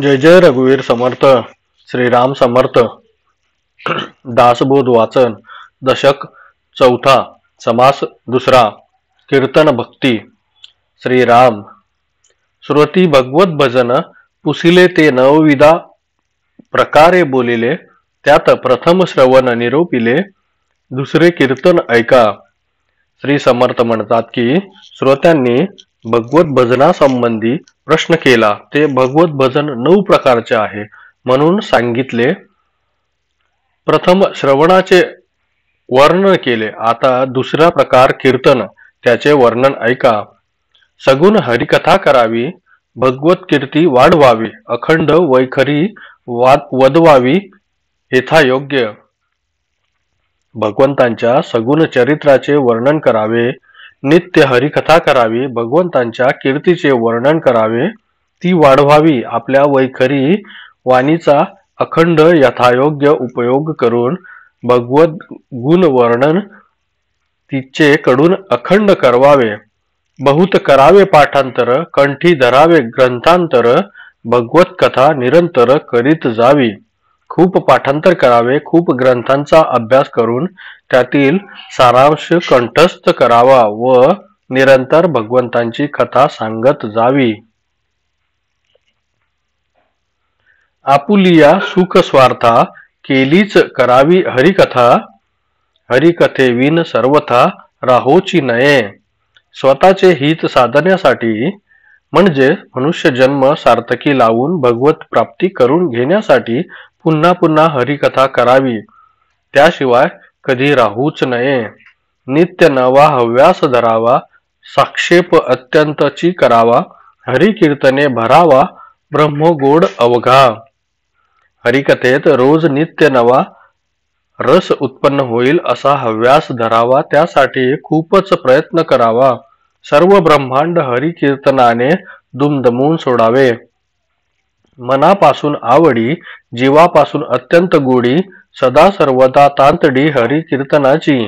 जय जय रघुवीर समर्थ श्रीराम समर्थ दासबोध वाचन दशक चौथा समास दुसरा कीर्तन भक्ती राम, श्रुती भगवत भजन पुसिले ते नवविदा प्रकारे बोलिले त्यात प्रथम श्रवण निरोपिले दुसरे कीर्तन ऐका श्री समर्थ म्हणतात की श्रोत्यांनी भगवत भजनासंबंधी प्रश्न केला ते भगवत भजन नऊ प्रकारचे आहे म्हणून सांगितले प्रथम श्रवणाचे वर्णन केले आता दुसरा प्रकार कीर्तन त्याचे वर्णन ऐका सगुण हरिकथा करावी भगवत कीर्ती वाढवावी अखंड वैखरी वदवावी योग्य भगवंतांच्या सगुण चरित्राचे वर्णन करावे नित्य हरिकथा करावी भगवंतांच्या कीर्तीचे वर्णन करावे ती वाढवावी आपल्या वैखरी वाणीचा अखंड यथायोग्य उपयोग करून भगवत गुण वर्णन तिचे कडून अखंड करवावे बहुत करावे पाठांतर कंठी धरावे ग्रंथांतर भगवत कथा निरंतर करीत जावी खूप पाठांतर करावे खूप ग्रंथांचा अभ्यास करून त्यातील सारांश कंठस्थ करावा व निरंतर भगवंतांची कथा सांगत जावी आपुलिया स्वार्था केलीच करावी हरिकथा हरिकथेविन सर्वथा राहोची नये स्वतःचे हित साधण्यासाठी म्हणजे मनुष्य जन्म सार्थकी लावून भगवत प्राप्ती करून घेण्यासाठी पुन्हा पुन्हा हरिकथा करावी त्याशिवाय कधी राहूच नये नित्य नवा हव्यास धरावा साक्षेप अत्यंतची करावा हरिकीर्तने भरावा गोड अवघा हरिकथेत रोज नित्य नवा रस उत्पन्न होईल असा हव्यास धरावा त्यासाठी खूपच प्रयत्न करावा सर्व ब्रह्मांड हरिकीर्तनाने दुमदमून सोडावे मनापासून आवडी जीवापासून अत्यंत गोडी सदा सर्वदा तांतडी हरिकीर्तनाची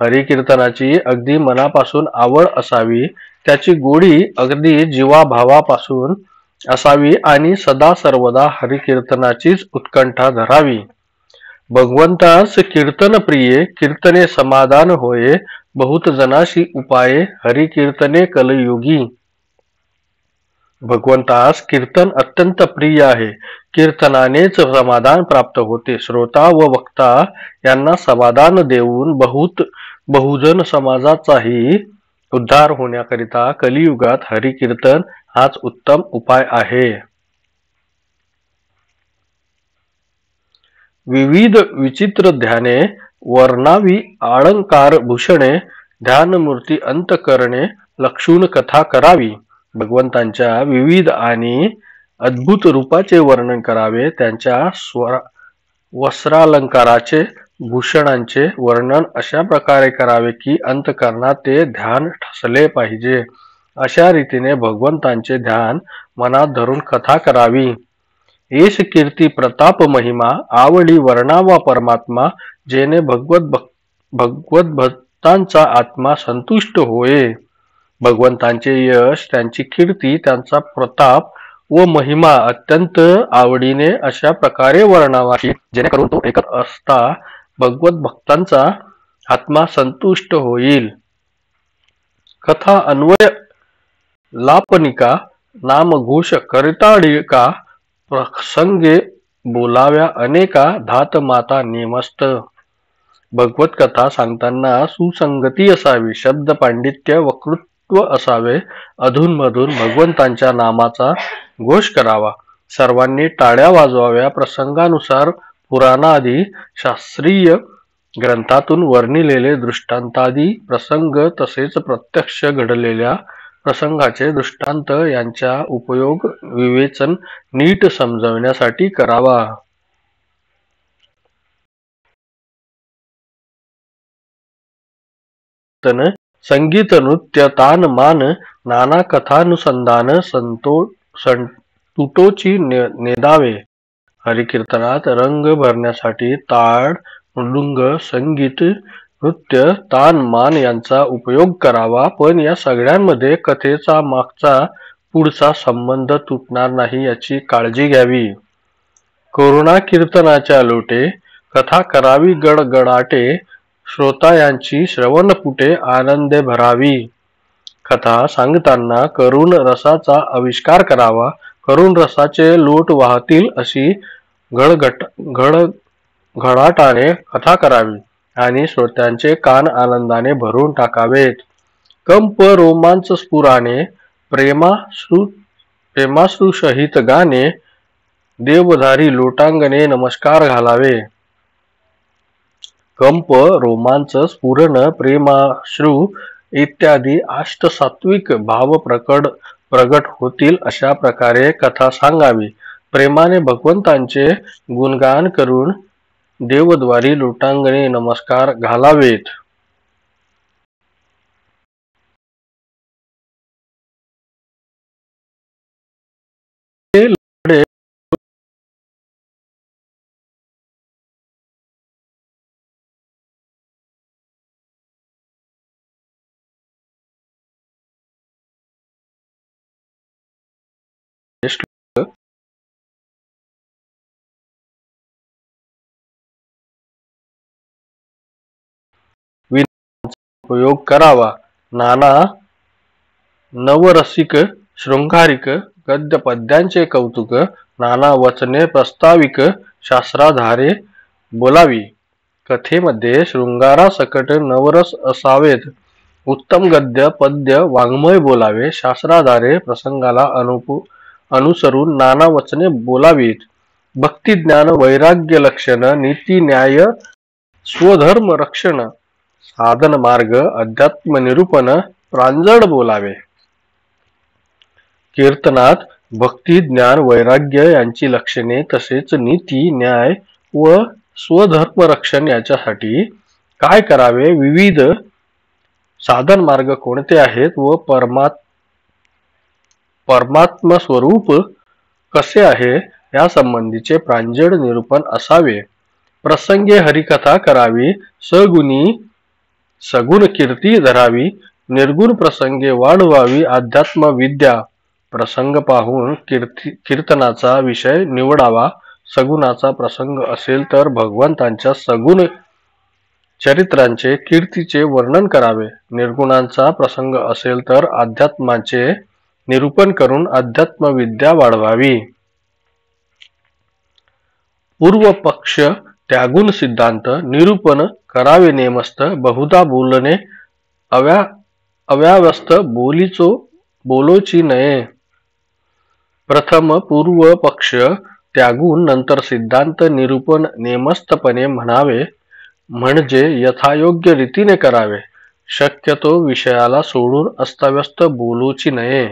हरिकीर्तनाची अगदी मनापासून आवड असावी त्याची गोडी अगदी जीवाभावापासून असावी आणि सदा सर्वदा हरिकीर्तनाचीच उत्कंठा धरावी भगवंतास कीर्तन प्रिये कीर्तने समाधान होये बहुत जनाशी उपाये हरिकीर्तने कलयुगी भगवंतास कीर्तन अत्यंत प्रिय आहे कीर्तनानेच समाधान प्राप्त होते श्रोता व वक्ता यांना समाधान देऊन बहुत बहुजन समाजाचाही उद्धार होण्याकरिता कलियुगात हरिकीर्तन हाच उत्तम उपाय आहे विविध विचित्र ध्याने वर्णावी आळंकार भूषणे ध्यानमूर्ती अंत करणे लक्षून कथा करावी भगवंतांच्या विविध आणि अद्भुत रूपाचे वर्णन करावे त्यांच्या स्वरा वस्त्रालंकाराचे भूषणांचे वर्णन अशा प्रकारे करावे की अंतकरणात ते ध्यान ठसले पाहिजे अशा रीतीने भगवंतांचे ध्यान मनात धरून कथा करावी येश कीर्ती प्रताप महिमा आवडी वर्णावा परमात्मा जेने भगवत भगवत भक्तांचा आत्मा संतुष्ट होय भगवंतांचे यश त्यांची कीर्ती त्यांचा प्रताप व महिमा अत्यंत आवडीने अशा प्रकारे वर्णावाशी जेणेकरून तो एकत असता भगवत भक्तांचा आत्मा संतुष्ट होईल कथा अन्वय लापनिका नामघोष करताडिका प्रसंगे बोलाव्या अनेका धात माता नेमस्त भगवत कथा सांगताना सुसंगती असावी शब्द पांडित्य वकृत सत्व असावे अधूनमधून भगवंतांच्या नामाचा घोष करावा सर्वांनी टाळ्या वाजवाव्या प्रसंगानुसार पुराणादी शास्त्रीय ग्रंथातून वर्णिलेले दृष्टांतादी प्रसंग तसेच प्रत्यक्ष घडलेल्या प्रसंगाचे दृष्टांत यांचा उपयोग विवेचन नीट समजवण्यासाठी करावा तन संगीत नृत्य तान मान नाना कथानुसंधान संतो सं तुटोची ने, नेदावे हरिकीर्तनात रंग भरण्यासाठी ताड मृदुंग संगीत नृत्य तान मान यांचा उपयोग करावा पण या सगळ्यांमध्ये कथेचा मागचा पुढचा संबंध तुटणार नाही याची काळजी घ्यावी करुणा कीर्तनाच्या लोटे कथा करावी गडगडाटे श्रोता यांची श्रवणपुटे आनंदे भरावी कथा सांगताना करुण रसाचा आविष्कार करावा करुण रसाचे लोट वाहतील अशी घडघट घड घडाटाने कथा करावी आणि श्रोत्यांचे कान आनंदाने भरून टाकावेत कंप रोमांच स्फुराने प्रेमासु प्रेमाश्रुसहित गाणे देवधारी लोटांगणे नमस्कार घालावे कंप रोमांच स्फुरण प्रेमाश्रू इत्यादी अष्टसात्विक भाव प्रकट प्रगट होतील अशा प्रकारे कथा सांगावी प्रेमाने भगवंतांचे गुणगान करून देवद्वारी लोटांगणे नमस्कार घालावेत प्रयोग करावा नाना नवरसिक शृंगारिक पद्यांचे कौतुक नाना वचने प्रस्ताविक शास्त्राधारे बोलावी कथेमध्ये शृंगारासकट नवरस असावेत उत्तम गद्य पद्य वाङ्मय बोलावे शास्त्राधारे प्रसंगाला अनुपू अनुसरून नाना वचने बोलावीत भक्तिज्ञान वैराग्य लक्षण नीती न्याय स्वधर्म रक्षण साधन मार्ग अध्यात्म निरूपण प्रांजळ बोलावे कीर्तनात भक्ती ज्ञान वैराग्य यांची लक्षणे तसेच नीती न्याय व स्वधर्म रक्षण याच्यासाठी काय करावे विविध साधन मार्ग कोणते आहेत व परमात परमात्म स्वरूप कसे आहे या संबंधीचे प्रांजळ निरूपण असावे प्रसंगे हरिकथा करावी सगुणी सगुण कीर्ती धरावी निर्गुण प्रसंगे वाढवावी अध्यात्म विद्या प्रसंग पाहून कीर्ती कीर्तनाचा विषय निवडावा सगुणाचा प्रसंग असेल तर भगवंतांच्या सगुण चरित्रांचे कीर्तीचे वर्णन करावे निर्गुणांचा प्रसंग असेल तर अध्यात्माचे निरूपण करून अध्यात्मविद्या वाढवावी पूर्व पक्ष त्यागून सिद्धांत निरूपण करावे नेमस्त बहुधा बोलणे अव्या अव्यावस्थ बोलीचो बोलोची नये प्रथम पूर्व पक्ष त्यागून नंतर सिद्धांत निरूपण नेमस्तपणे म्हणावे म्हणजे यथायोग्य रीतीने करावे शक्यतो विषयाला सोडून अस्ताव्यस्त बोलूची नये